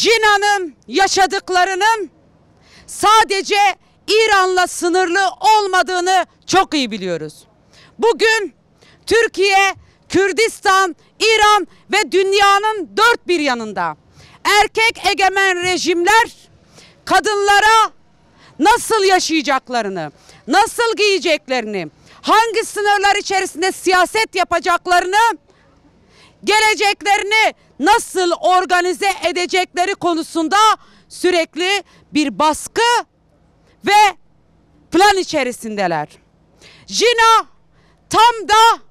Cina'nın yaşadıklarının sadece İran'la sınırlı olmadığını çok iyi biliyoruz. Bugün Türkiye, Kürdistan, İran ve dünyanın dört bir yanında erkek egemen rejimler kadınlara nasıl yaşayacaklarını, nasıl giyeceklerini, hangi sınırlar içerisinde siyaset yapacaklarını geleceklerini nasıl organize edecekleri konusunda sürekli bir baskı ve plan içerisindeler. Jina tam da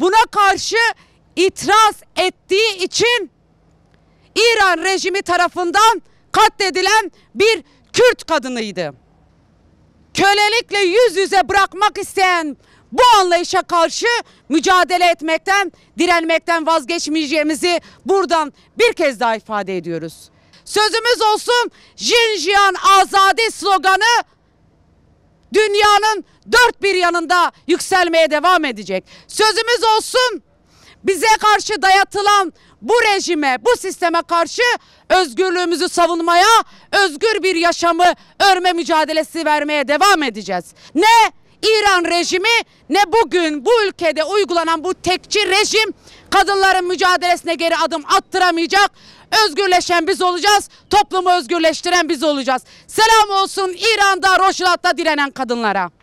buna karşı itiraz ettiği için İran rejimi tarafından katledilen bir Kürt kadınıydı. Kölelikle yüz yüze bırakmak isteyen bu anlayışa karşı mücadele etmekten, direnmekten vazgeçmeyeceğimizi buradan bir kez daha ifade ediyoruz. Sözümüz olsun Jinjiyan Azadi sloganı dünyanın dört bir yanında yükselmeye devam edecek. Sözümüz olsun bize karşı dayatılan bu rejime, bu sisteme karşı özgürlüğümüzü savunmaya, özgür bir yaşamı örme mücadelesi vermeye devam edeceğiz. Ne? İran rejimi ne bugün bu ülkede uygulanan bu tekçi rejim kadınların mücadelesine geri adım attıramayacak. Özgürleşen biz olacağız, toplumu özgürleştiren biz olacağız. Selam olsun İran'da, Roşilat'ta direnen kadınlara.